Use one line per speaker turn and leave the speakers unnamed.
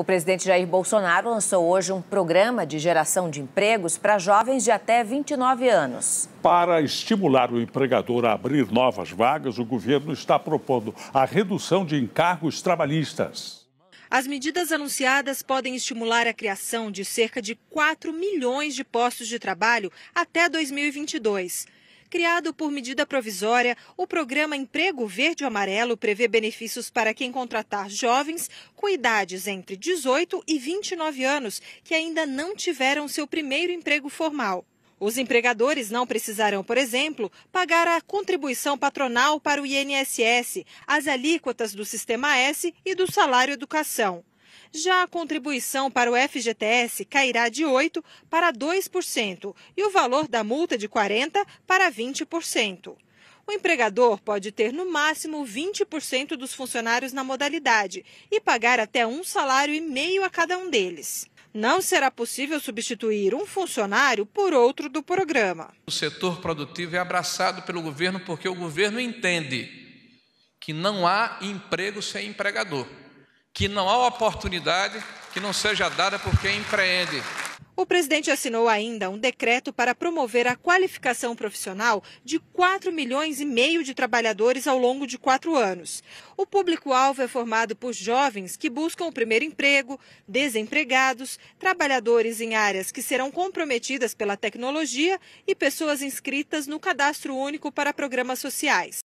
O presidente Jair Bolsonaro lançou hoje um programa de geração de empregos para jovens de até 29 anos.
Para estimular o empregador a abrir novas vagas, o governo está propondo a redução de encargos trabalhistas.
As medidas anunciadas podem estimular a criação de cerca de 4 milhões de postos de trabalho até 2022. Criado por medida provisória, o programa Emprego Verde Amarelo prevê benefícios para quem contratar jovens com idades entre 18 e 29 anos que ainda não tiveram seu primeiro emprego formal. Os empregadores não precisarão, por exemplo, pagar a contribuição patronal para o INSS, as alíquotas do Sistema S e do Salário Educação. Já a contribuição para o FGTS cairá de 8% para 2% e o valor da multa de 40% para 20%. O empregador pode ter no máximo 20% dos funcionários na modalidade e pagar até um salário e meio a cada um deles. Não será possível substituir um funcionário
por outro do programa. O setor produtivo é abraçado pelo governo porque o governo entende que não há emprego sem empregador que não há oportunidade que não seja dada por quem empreende.
O presidente assinou ainda um decreto para promover a qualificação profissional de 4 milhões e meio de trabalhadores ao longo de quatro anos. O público-alvo é formado por jovens que buscam o primeiro emprego, desempregados, trabalhadores em áreas que serão comprometidas pela tecnologia e pessoas inscritas no cadastro único para programas sociais.